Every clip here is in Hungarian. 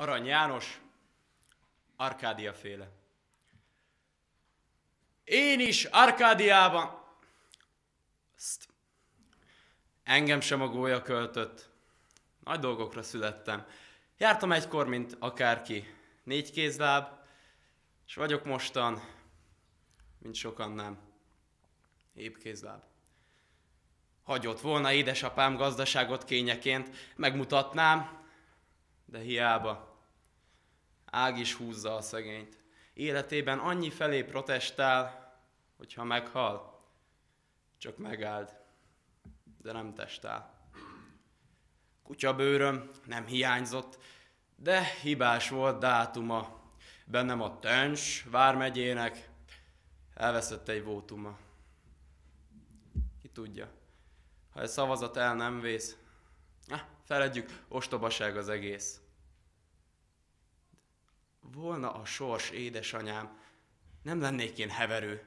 Arany János, Arkádia féle. Én is Arkádiában, Szt. engem sem a gólya költött. Nagy dolgokra születtem. Jártam egykor, mint akárki, négy kézláb, és vagyok mostan, mint sokan nem, épp kézláb. Hagyott volna édesapám gazdaságot kényeként, megmutatnám, de hiába. Ág is húzza a szegényt. Életében annyi felé protestál, hogyha meghal, csak megáld, de nem testál. bőröm nem hiányzott, de hibás volt dátuma. Bennem a tens vármegyének elveszett egy vótuma. Ki tudja, ha egy szavazat el nem vész, Ah, feledjük, ostobaság az egész. Volna a sors, édesanyám, nem lennék én heverő.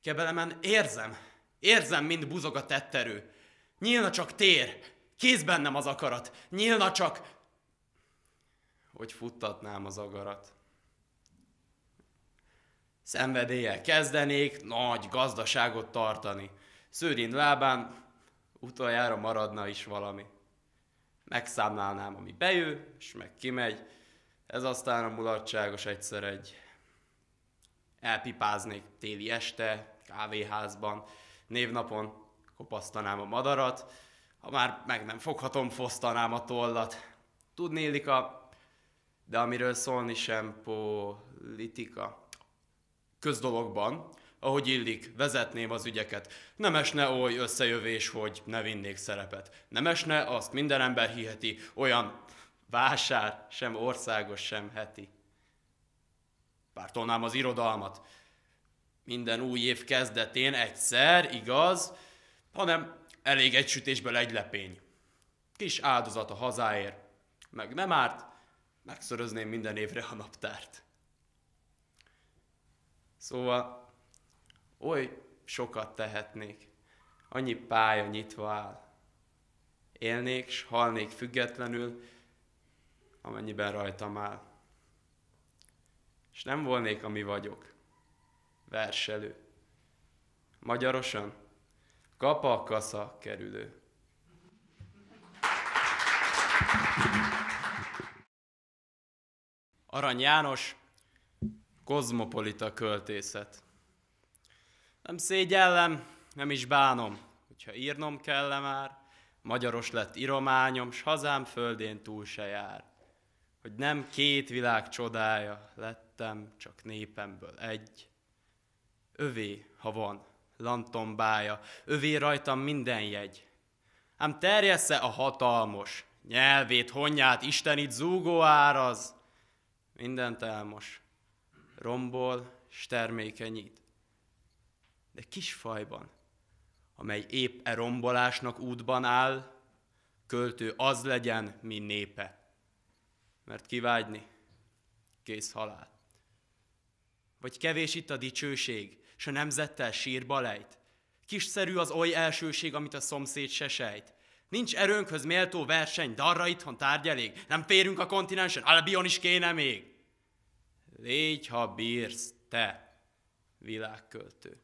Kebelemen érzem, érzem, mind buzog a tetterő. Nyílna csak tér, kéz bennem az akarat, nyílna csak... Hogy futtatnám az agarat. Szenvedélye kezdenék nagy gazdaságot tartani. Szőrin lábán utoljára maradna is valami megszámlálnám, ami bejő, és meg kimegy. Ez aztán a mulatságos egyszer egy elpipáznék téli este, kávéházban, névnapon kopasztanám a madarat, ha már meg nem foghatom, fosztanám a tollat. Tudnélik a, de amiről szólni sem politika. Közdologban ahogy illik, vezetném az ügyeket. Nem esne oly összejövés, hogy ne vinnék szerepet. Nem esne, azt minden ember hiheti, olyan vásár, sem országos, sem heti. Pártolnám az irodalmat. Minden új év kezdetén egyszer, igaz, hanem elég egy sütésből egy lepény. Kis áldozat a hazáért, meg nem árt, megszörözném minden évre a naptárt. Szóval oly sokat tehetnék. Annyi pálya nyitva áll. Élnék, s halnék függetlenül, amennyiben rajtam áll. És nem volnék, ami vagyok. Verselő. Magyarosan? Kapa-kasza kerülő. Arany János, kozmopolita költészet. Nem szégyellem, nem is bánom, hogyha írnom kell már, magyaros lett irományom, s hazám földén túl se jár. Hogy nem két világ csodája lettem, csak népemből egy. Övé, ha van, lantombája, övé rajtam minden jegy. Ám terjessze a hatalmos, nyelvét, honnyát, istenit zúgó áraz. Mindent elmos, rombol, s termékenyít kis fajban, amely épp e rombolásnak útban áll, költő az legyen, mi népe. Mert kivágyni, kész halál. Vagy kevés itt a dicsőség, s a nemzettel sírba lejt. Kiszerű az oly elsőség, amit a szomszéd se sejt. Nincs erőnkhöz méltó verseny, darra itthon tárgy elég. Nem férünk a kontinensen, Albion is kéne még. Légy, ha bírsz, te, világköltő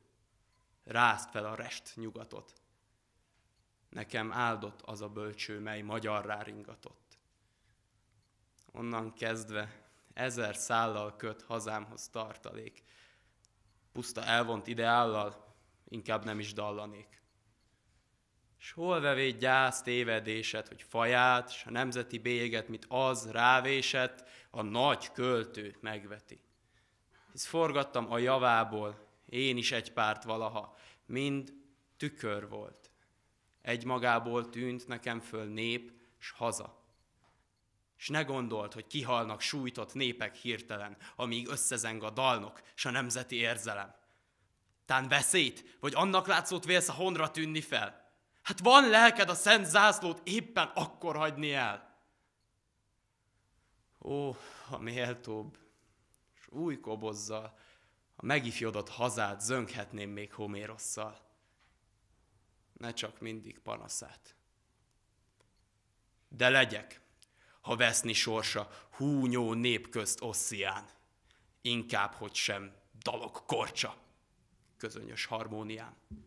rázd fel a rest nyugatot. Nekem áldott az a bölcső, mely magyarrá ringatott. Onnan kezdve ezer szállal köt hazámhoz tartalék, puszta elvont ideállal, inkább nem is dallanék. S hol vevéd gyász tévedéset, hogy faját, s a nemzeti bélyeget, mit az rávésett, a nagy költő megveti. Hisz forgattam a javából, én is egy párt valaha, mind tükör volt. Egy magából tűnt nekem föl nép, s haza. S ne gondolt, hogy kihalnak sújtott népek hirtelen, amíg összezeng a dalnok, s a nemzeti érzelem. Tán veszélyt, vagy annak látszót vélsz a honra tűnni fel? Hát van lelked a szent zászlót éppen akkor hagyni el. Ó, a méltóbb, s új kobozzal, a megifjodott hazát zönghetném még Homérosszal. Ne csak mindig panaszát. De legyek, ha veszni sorsa húnyó nép közt osszián, inkább, hogy sem dalok korcsa közönyös harmónián.